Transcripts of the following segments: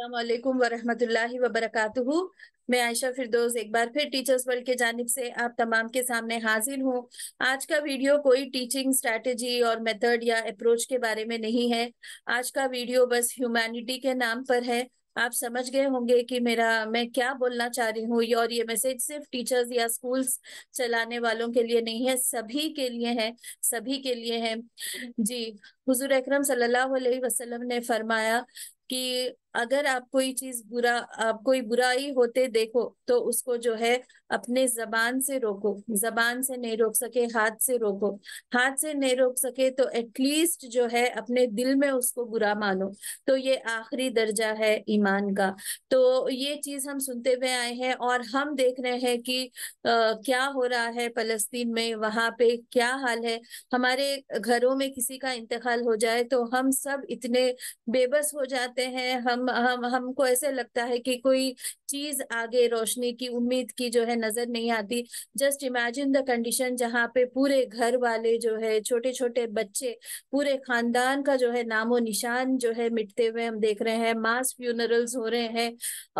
वरहमतुल्लाहि वबरकातुहु मैं आयशा फिरदोस एक बार फिर टीचर्स वर्ल्ड के जानब से आप तमाम के सामने हाजिर हूँ आज का वीडियो कोई टीचिंग स्ट्रेटजी और मेथड या अप्रोच के बारे में नहीं है आज का वीडियो बस ह्यूमैनिटी के नाम पर है आप समझ गए होंगे कि मेरा मैं क्या बोलना चाह रही हूँ और ये मैसेज सिर्फ टीचर्स या स्कूल्स चलाने वालों के लिए नहीं है सभी के लिए है सभी के लिए है जी हुजूर अकरम सल्लल्लाहु अलैहि वसल्लम ने फरमाया कि अगर आप कोई चीज बुरा आप कोई बुराई होते देखो तो उसको जो है अपने जबान से रोको जबान से नहीं रोक सके हाथ से रोको हाथ से नहीं रोक सके तो एटलीस्ट जो है अपने दिल में उसको बुरा मानो तो ये आखिरी दर्जा है ईमान का तो ये चीज हम सुनते हुए आए हैं और हम देख रहे हैं कि आ, क्या हो रहा है फलस्तीन में वहां पे क्या हाल है हमारे घरों में किसी का इंतकाल हो जाए तो हम सब इतने बेबस हो जाते हैं हम हम हम हमको ऐसे लगता है कि कोई चीज आगे रोशनी की उम्मीद की जो है नजर नहीं आती जस्ट इमेजिन द कंडीशन जहाँ पे पूरे घर वाले जो है छोटे छोटे बच्चे पूरे खानदान का जो है नामो निशान जो है मिटते हुए हम देख रहे हैं मास फ्यूनरल्स हो रहे हैं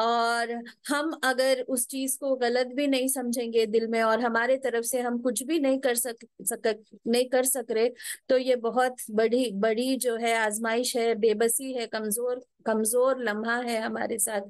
और हम अगर उस चीज को गलत भी नहीं समझेंगे दिल में और हमारे तरफ से हम कुछ भी नहीं कर सक सक नहीं कर सक रहे तो ये बहुत बड़ी बड़ी जो है आजमाइश है बेबसी है कमजोर कमजोर लम्हा है हमारे साथ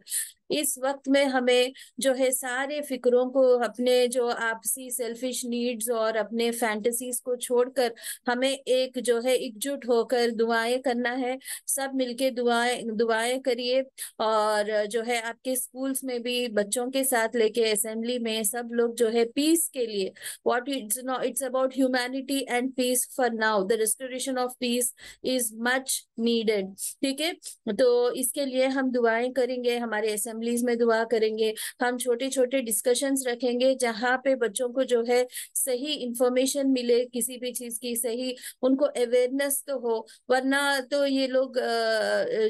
इस वक्त में हमें जो है सारे फिक्रों को अपने जो आपसी सेल्फिश नीड्स और अपने फैंटसीज को छोड़कर हमें एक जो है एकजुट होकर दुआएं करना है सब मिलके दुआएं दुआएं करिए और जो है आपके स्कूल्स में भी बच्चों के साथ लेके असेंबली में सब लोग जो है पीस के लिए what it's not it's about humanity and peace for now the restoration of peace is much needed ठीक है तो इसके लिए हम दुआएं करेंगे हमारे असेंबली असेंबलीज में दुआ करेंगे हम छोटे छोटे डिस्कशंस रखेंगे जहाँ पे बच्चों को जो है सही इंफॉर्मेशन मिले किसी भी चीज़ की सही उनको अवेयरनेस तो हो वरना तो ये लोग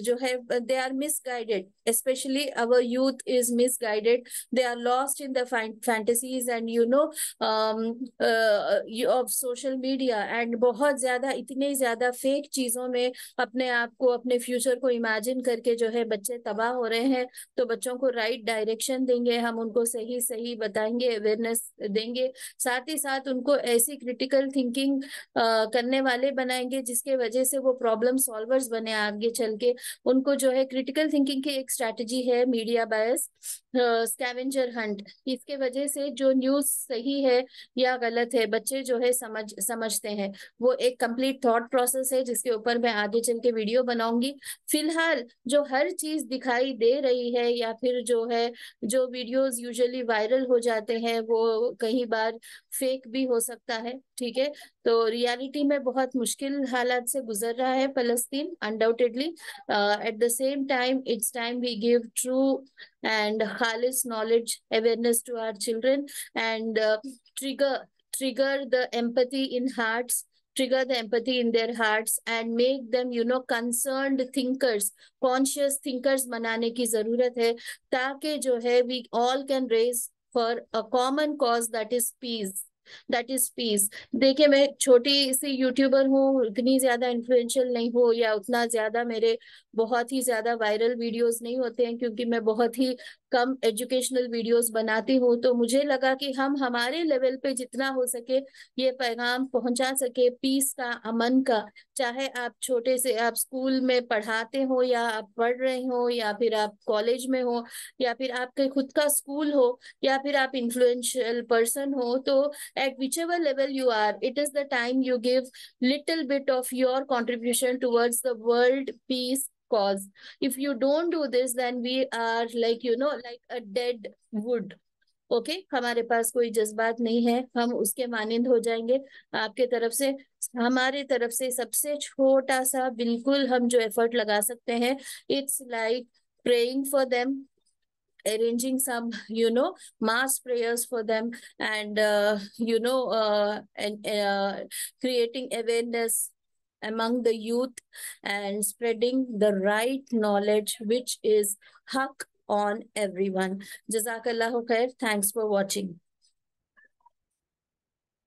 जो है they are misguided especially our youth is misguided they are lost in the fantasies and you know um, uh, of social media बहुत ज़्यादा इतने ज़्यादा फेक चीज़ों में अपने आप को अपने फ्यूचर को इमेजिन करके जो है बच्चे तबाह हो रहे हैं तो बच्चों को राइट डायरेक्शन देंगे हम उनको सही सही बताएंगे अवेयरनेस देंगे साथ ही साथ उनको ऐसी क्रिटिकल थिंकिंग करने वाले बनाएंगे जिसके वजह से वो प्रॉब्लम सॉल्वर्स बने आगे चल के उनको जो है क्रिटिकल थिंकिंग की एक स्ट्रैटेजी है मीडिया बायस स्कैवेंजर हंट इसके वजह से जो न्यूज सही है या गलत है बच्चे जो है समझ समझते हैं वो एक कंप्लीट थॉट प्रोसेस है जिसके ऊपर मैं आगे चल के वीडियो बनाऊंगी फिलहाल जो हर चीज दिखाई दे रही है या फिर जो है जो वीडियोस यूजुअली वायरल हो जाते हैं वो कहीं बार फेक भी हो सकता है ठीक है तो रियलिटी में बहुत मुश्किल हालात से गुजर रहा है फलस्तीन undoubtedly at the same time it's time we give true and खालिस knowledge awareness to our children and trigger trigger the empathy in hearts trigger the empathy in their hearts and make them you know concerned thinkers conscious thinkers banane ki zarurat hai taaki jo hai we all can raise for a common cause that is peace that is peace देखिए मैं छोटी सी YouTuber हूँ इतनी ज्यादा influential नहीं हो या उतना ज्यादा मेरे बहुत ही ज्यादा वायरल वीडियोस नहीं होते हैं क्योंकि मैं बहुत ही कम एजुकेशनल वीडियोस बनाती हूँ तो मुझे लगा कि हम हमारे लेवल पे जितना हो सके ये पैगाम पहुंचा सके पीस का अमन का चाहे आप छोटे से आप स्कूल में पढ़ाते हो या आप पढ़ रहे हो या फिर आप कॉलेज में हो या फिर आपके खुद का स्कूल हो या फिर आप इन्फ्लुएंशियल पर्सन हो तो at whichever level you are it is the time you give little bit of your contribution towards the world peace cause if you don't do this then we are like you know like a dead wood okay okay? हमारे पास कोई जज्बात नहीं है हम उसके मानंद हो जाएंगे आपके तरफ से हमारे तरफ से सबसे छोटा सा बिल्कुल हम जो एफर्ट लगा सकते हैं it's like praying for them arranging some you know mass prayers for them and uh, you know uh, and uh, creating awareness among the youth and spreading the right knowledge, which is haq on everyone. Jazakallahu khair. Thanks for watching.